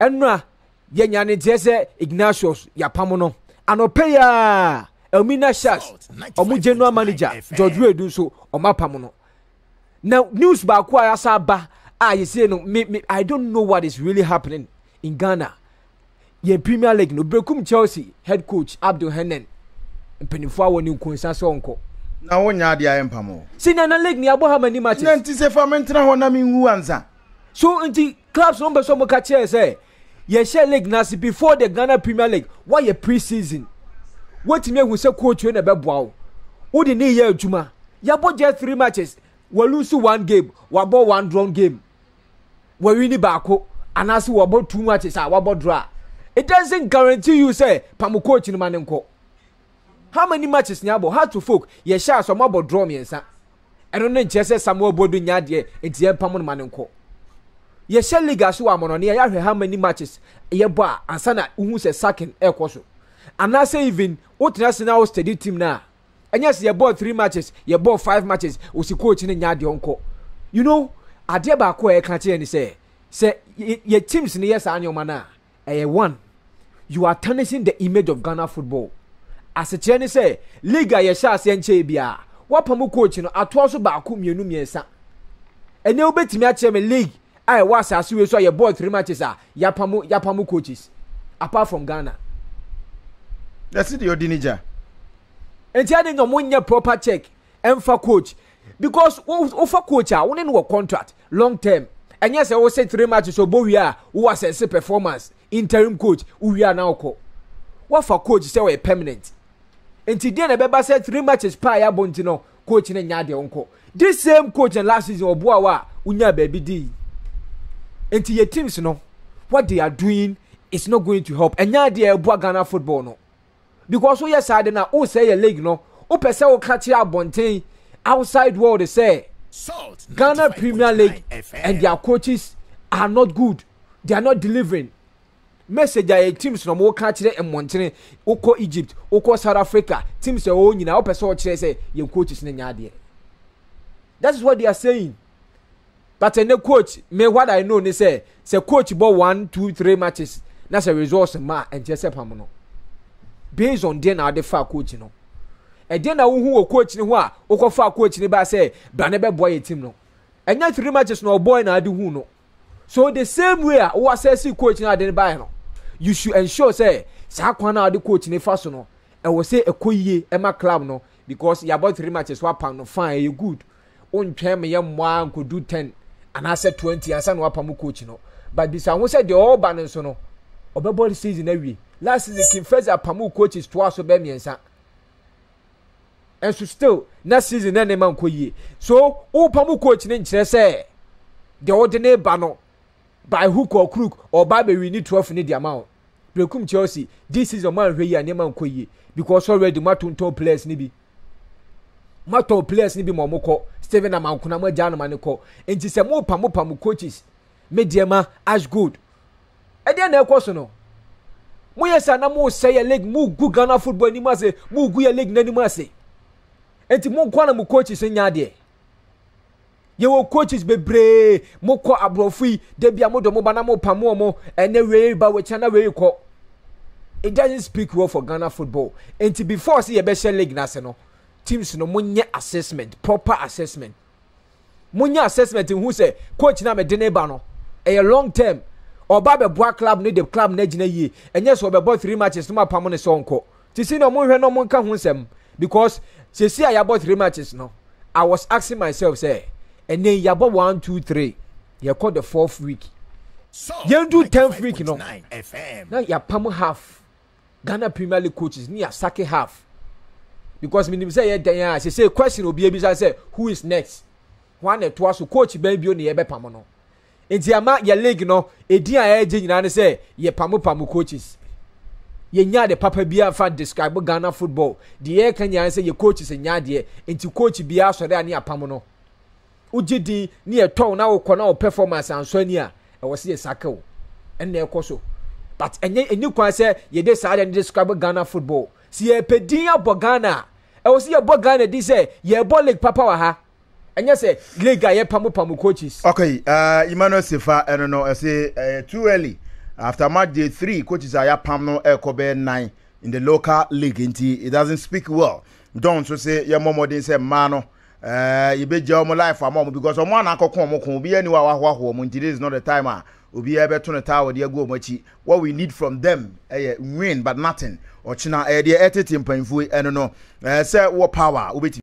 ɛno a yɛnya ne sɛ ignatius yɛapam no anɔpɛ yi a amina shas ɔmo general manager george wedu nso ɔmapam no na news baako a yasa aba a yɛsie no me me i don't know what is really happening in ghana yɛ premier league no brekum chelsea head coach abdul hennen mpanimfoɔ a ni ne nkonsa sɛ ɔnkɔ na wonya ade ayɛ mpam sɛ nana league ne abɔ ha mani matches na nti sɛ fa mentena hɔ na menwu ansa so nti clubs no mpɛ sɛ ɔmo ka kyerɛ sɛ yɛhyɛ league nase before the ghana premier league wayɛ pre-season wotumi ehu sɛ coach na ɛbɛboa wo wode ne yɛ adwuma yɛabɔ gye three matches wɔlusu one game wɔabɔ one drawn game wɔwi ne baako anaasɛ wɔbɔ two matches a wɔabɔ draw it doesn't guarantee you sɛ pam coach no ma ne nkɔ how many matches ni abɔ How to folk yɛhyɛ asɔmɔ abɔ draw mmiɛnsa ɛno ne nkyerɛ sɛ samuel bodo nya adeɛ nti yɛmpam no ma ne nkɔ yɛhyɛ liga so wɔ amɔnɔne yɛahwɛ how many matches yɛbɔ a ansa na wohu sɛ sacking ɛkɔ so anaasɛ even wotena se na wo steady team no a ɛnyɛ sɛ yɛbɔɔ three matches yɛbɔɔ five matches osi coach no nya adeɛ nkɔ you know adeɛ baako a yɛka kyerɛ ne sɛ sɛ yɛ teams no yɛ saa nneɛma no a ɛyɛ one you are tarnishing the image of ghana football asekyerɛ ne sɛ league a yɛhyɛ aseɛ nkyɛn biara wapam coach no atoa so baako mmienu mmiɛnsa ɛnɛ wobɛtumi akyerɛ me league a ɛwɔ asase wei so a yɛbɔɔ three matches a ah, yapamu yapamu coaches apart from ghana. yasi de odi nija. nti adi na wɔn nyɛ proper check ɛnfa coach because wofa coach a wɔne no wɔ contract long term ɛnyɛ sɛ wɔsɛ three matches ɔbɔ wie a wɔwɔ asɛnse performance interim coach wowie a na ɔkɔ wɔfa coach sɛ ɔyɛ permanent nti deɛ na ɛbɛba sɛ three matches paa yɛ abɔ nti no coach ne nya adeɛ nkɔ this same coach na last season ɔboa wa a wonya baabi dii nti yɛ teams no what they are doing is not going to help ɛnya deɛ ɛboa ghana football no because woyɛ saa de na wosɛ yɛ league no wopɛ sɛ woka kyerɛ abɔnten outside world sɛ ghana premier league and their coaches are not good they are not delivering message a teams na wɔka kyerɛ mmɔntene wokɔ egypt wokɔ south africa teams a wɔwɔ nyinaa wopɛ sɛ wɔkyerɛ sɛ yɛn coaches ne nya adeɛ that is what they are saying but ɛnɛ coach me what i know ne sɛ sɛ coach bo one two three matches na sɛ results ma ɛnkyɛ sɛ pam no based on deɛ na ɔde fa coach no ɛdeɛ na wohu wɔ coach ne ho a wokɔ fa coach ne ba sɛ brane bɛboa yɛ team no ɛnyɛ three matches na boy na ade hu no so the same way a wowɔ sɛ coach no ade ne baɛ no you should ensure sɛ saa kwan na ɔde coach ne fa so no ɛwɔ sɛ ɛkɔ yie ɛma club no because yɛabɔ three matches pam no fine you good wontwɛn meyɛ mmoa nkɔdu ten anaasɛ twenty ansa na wapam coach no but bisa ho sɛ deɛ ɔreba no nso no ɔbɛbɔ the season awie last season king feza pamu coaches toa so bɛ mmiɛnsa ɛnso still na season na ne ma nkɔ yie so wopamu coach ne nkyerɛ sɛ deɛ ɔde ne ba no by hook or crook ɔba abɛwi ne twelve ne de ama wo brekum chelsea this season ɔmo anhwɛ yie a nneɛma nkɔ yie because already mo atontɔn players ne bi matɔ players ni bi ma ɔmo kɔ steven amankuna mo gya anoma ne kɔ nti sɛ mo pa mo pa mo coaches Media ma ash gold ɛdeɛ na ɛkɔ so no mo yɛ sa na mo sɛ yɛ league mo gu ghana football anim ase mo gu yɛ league n'anim ase nti mo nkɔ na mo coaches nya adeɛ yɛwɔ coaches bebree mo kɔ aborɔfo yi debi a mo dɔn mo ba na mo pa mo ɔmo ɛnɛ wei ba wɔ kyɛn na wei kɔ it doesn't speak well for ghana football nti before ɔsi yɛ bɛ hyɛ league n'ase no teams no monyɛ assessment proper assessment monyɛ assessment nhu sɛ coach na mede ne ba no ɛyɛ long term ɔba bɛboa club no de club no agyina yie ɛnyɛ sɛ ɔbɛbɔ three matches no mapam ne sɛ ɔnkɔ nti si na ɔmonhwɛ na ɔmonka ho nsɛm because sɛsi a yɛabɔ three matches no i was asking myself sɛ ɛnɛ yɛabɔ one two three yɛkɔ the fourth week do tenth week no na yɛapam half ghana premier league coaches ne yɛasake half because minim sɛ yɛ dɛn a sɛ sɛ question obi ebisa sɛ who is next wɔn na ɛtoa so coach bɛn bio na yɛ bɛ pam no nti ama yɛ league no edi a yɛregye nyinaa no sɛ yɛ pamopamu coaches yɛnya de papa bi afa describe ghana football deɛ yɛka nyinaa sɛ yɛ coaches nya adeɛ nti coach bi asɔre a ne apam no wogye din ne yɛtɔw na wokɔ na e, wo performance ansɔni a ɛwɔ sɛ yɛsake wo ɛnna ɛkɔ so but ɛnyɛ ɛnyɛ kwan sɛ yɛde saa deɛ no describe ghana football sɛ yɛpɛ din abɔ ghana a e ɛwɔ sɛ yɛbɔ ghana din sɛ yɛbɔ league papa wɔ ha ɛnyɛ e sɛ league a yɛpamopamu coaches okay uh, emmanuel sefa ɛno eh, no ɛsɛ uh, eh, too early after match day three coaches a yɛapam no ɛrekɔ bɛyɛ nine in the local league nti it doesn't speak well don so sɛ yɛmmɔ mmɔden sɛ mmaa no yɛbɛgya eh, wɔn life ama wɔn because wɔn anan akɔkɔ wɔn ko obiara ni wɔn ahoahoa wɔn nti this is not the time a obiara bɛto ne taa wɔde agu wɔn akyi what we need from them ɛyɛ eh, win but nothing ɔkyena ɛyɛ eh, deɛ ɛtete mpanyinfoɔ ɛno no ɛɛ sɛ wɔ power wobɛtumi.